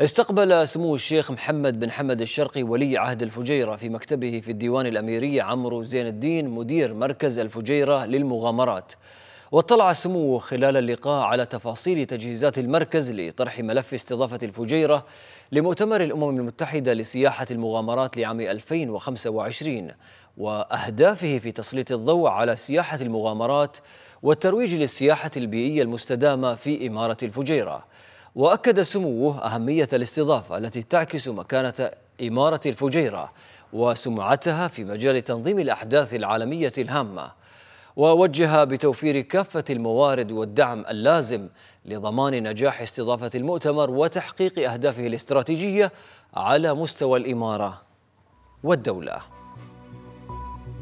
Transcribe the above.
استقبل سمو الشيخ محمد بن حمد الشرقي ولي عهد الفجيرة في مكتبه في الديوان الأميري عمرو زين الدين مدير مركز الفجيرة للمغامرات واطلع سموه خلال اللقاء على تفاصيل تجهيزات المركز لطرح ملف استضافة الفجيرة لمؤتمر الأمم المتحدة لسياحة المغامرات لعام 2025 وأهدافه في تسليط الضوء على سياحة المغامرات والترويج للسياحة البيئية المستدامة في إمارة الفجيرة وأكد سموه أهمية الاستضافة التي تعكس مكانة إمارة الفجيرة وسمعتها في مجال تنظيم الأحداث العالمية الهامة ووجه بتوفير كافة الموارد والدعم اللازم لضمان نجاح استضافة المؤتمر وتحقيق أهدافه الاستراتيجية على مستوى الإمارة والدولة